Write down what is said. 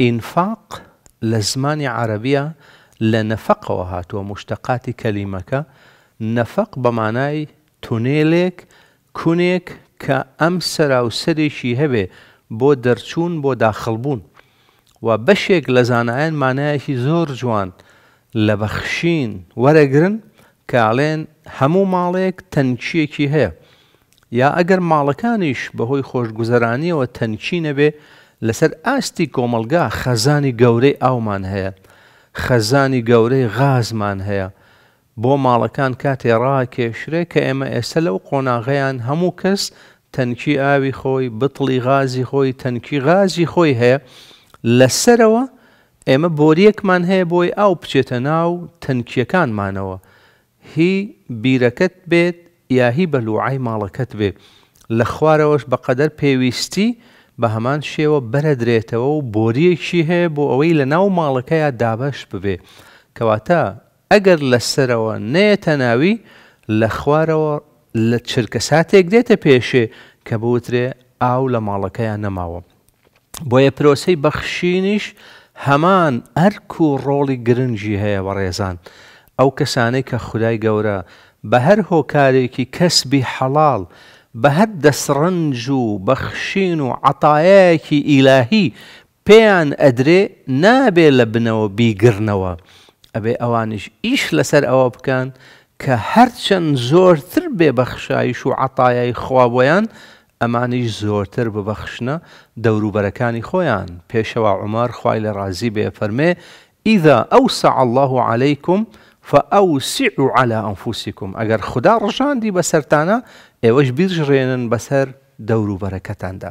ئینفاق لە زمانی عربیە لە نەفقەوە هاتووە مشتقاتی کەلیمەکە نەفق بەمانای تونێلێک کونێک کە ئەم سەراوسەرێکی هەبێ بۆ دەرچوون بۆ داخڵبوون و بەشێک لە زانایەن مانایەکی زۆر جوان لە بەخشین وەرەگرن کاڵێن هەموو ماڵێک تەنچیەکی هەیە یا ئەگەر ماڵەکانیش بەهۆی خۆشگوزەرانیەوە تەنچینە بێ لەسەر ئاستی کۆمەلگا خەزانی گەورەی ئاومان هەیە خەزانی گەورەی غازمان هەیە بۆ ماڵەکان کاتێ ڕاکێشرێ کە ئێمە ئێستا لەو قۆناغەیان هەموو کەس تەنکی ئاوی خۆی بتڵی غازی خۆی تەنکی غازی خۆی هەیە لەسەرەوە ئێمە بۆریەکمان هەیە بۆی ئاو بچێتە ناو تەنکیەکانمانەوە هی بیرەکەت بێت یاهی بەلوعای ماڵەکەت بێت لە خوارەوەش بەقەدەر پێویستی بە هەمان شێوە بەرەدرێتەوە و بۆریەکی هەیە بۆ ئەوەی لە ناو ماڵەکەیە دابەش ببێ کەواتە ئەگەر لەسەرەوە نێتە ناوی لە خوارەوە لە چرکە ساتێک دێتە پێشێ کە بوترێ ئاو لە ماڵەکەیان نەماوە بۆیە پرۆسەی بەخشینیش هەمان ئەرک و ڕۆڵی گرنگی هەیە بە ڕێزان ئەو کەسانەی کە خدای گەورە بە هەر هۆکارێکی کەسبی حەڵال بە هەر دەسڕنج و بەخشین و عتاایەکی ئیلاهی پێیان ئەدرێ نابێ لە بنەوە بیگرنەوە ئەبێ ئەوانش ئیش لەسەر ئەوە بکەن کە هەرچەند زۆرتر بێبەخشایش و عتاایای خوابۆیان ئەمانیش زۆرتر ببەخشنە دەوروبەرەکانی خۆیان پێشەوە عمار خوای لە ڕازی بێ فەرمێ ئیدا ئەو سە الله عليهیکم فأوسعوا على أنفسكم اگر خدا ڕژاندی بەسەرتانە ئێوەش بیرژڕێنن بەسەر دەور و بەرەکەتاندا.